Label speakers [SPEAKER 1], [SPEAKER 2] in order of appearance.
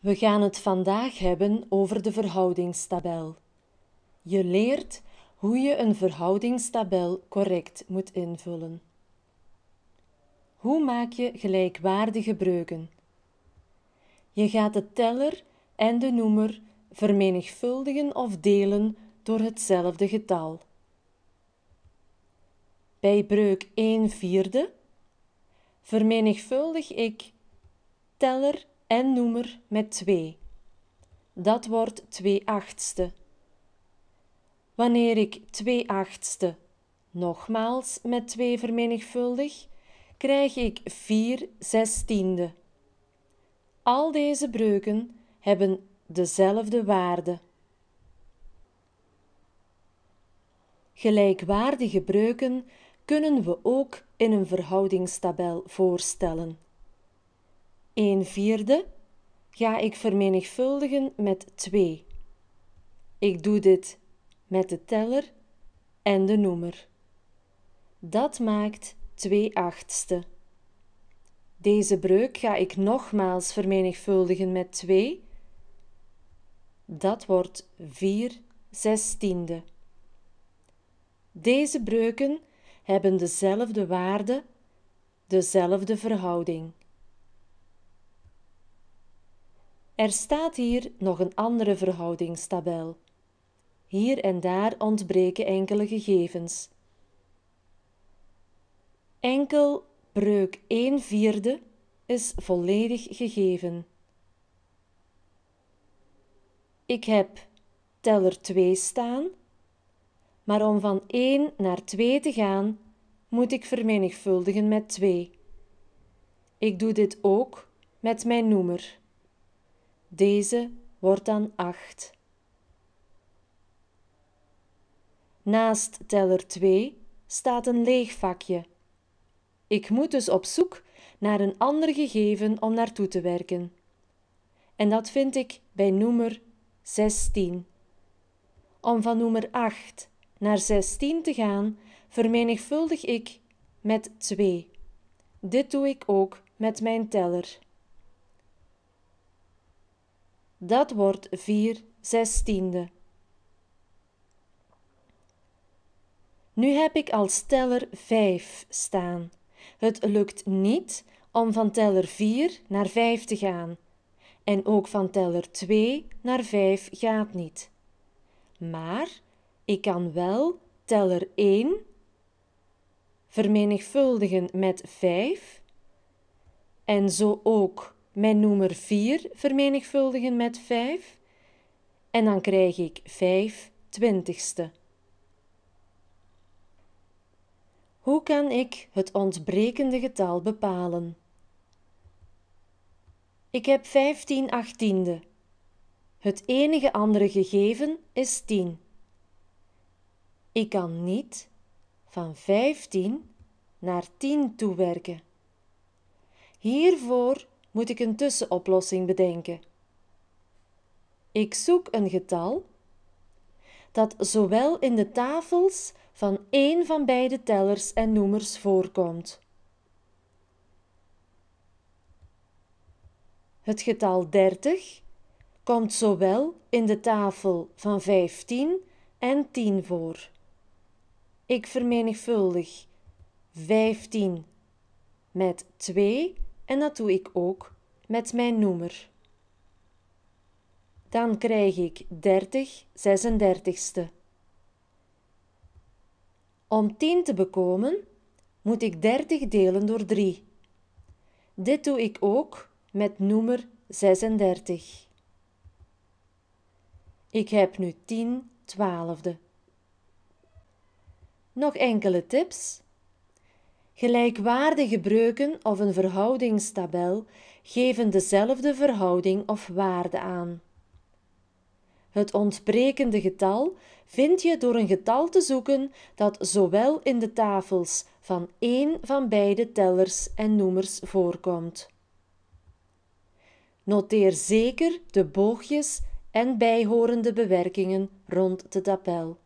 [SPEAKER 1] We gaan het vandaag hebben over de verhoudingstabel. Je leert hoe je een verhoudingstabel correct moet invullen. Hoe maak je gelijkwaardige breuken? Je gaat de teller en de noemer vermenigvuldigen of delen door hetzelfde getal. Bij breuk 1 vierde vermenigvuldig ik teller en noemer met 2. Dat wordt 2 achtste. Wanneer ik 2 achtste nogmaals met 2 vermenigvuldig, krijg ik 4 zestiende. Al deze breuken hebben dezelfde waarde. Gelijkwaardige breuken kunnen we ook in een verhoudingstabel voorstellen. 1 vierde ga ik vermenigvuldigen met 2. Ik doe dit met de teller en de noemer. Dat maakt 2 achtste. Deze breuk ga ik nogmaals vermenigvuldigen met 2. Dat wordt 4 zestiende. Deze breuken hebben dezelfde waarde, dezelfde verhouding. Er staat hier nog een andere verhoudingstabel. Hier en daar ontbreken enkele gegevens. Enkel breuk 1 vierde is volledig gegeven. Ik heb teller 2 staan, maar om van 1 naar 2 te gaan, moet ik vermenigvuldigen met 2. Ik doe dit ook met mijn noemer. Deze wordt dan 8. Naast teller 2 staat een leeg vakje. Ik moet dus op zoek naar een ander gegeven om naartoe te werken. En dat vind ik bij nummer 16. Om van nummer 8 naar 16 te gaan, vermenigvuldig ik met 2. Dit doe ik ook met mijn teller. Dat wordt 4 zestiende. Nu heb ik als teller 5 staan. Het lukt niet om van teller 4 naar 5 te gaan. En ook van teller 2 naar 5 gaat niet. Maar ik kan wel teller 1 vermenigvuldigen met 5 en zo ook mijn noemer 4 vermenigvuldigen met 5 en dan krijg ik 5 twintigste. Hoe kan ik het ontbrekende getal bepalen? Ik heb 15 achttiende. Het enige andere gegeven is 10. Ik kan niet van 15 naar 10 toewerken. Hiervoor moet ik een tussenoplossing bedenken. Ik zoek een getal dat zowel in de tafels van één van beide tellers en noemers voorkomt. Het getal 30 komt zowel in de tafel van 15 en 10 voor. Ik vermenigvuldig 15 met 2 en dat doe ik ook met mijn noemer. Dan krijg ik 30 36ste. Om 10 te bekomen moet ik 30 delen door 3. Dit doe ik ook met noemer 36. Ik heb nu 10 twaalfde. Nog enkele tips. Gelijkwaardige breuken of een verhoudingstabel geven dezelfde verhouding of waarde aan. Het ontbrekende getal vind je door een getal te zoeken dat zowel in de tafels van één van beide tellers en noemers voorkomt. Noteer zeker de boogjes en bijhorende bewerkingen rond de tabel.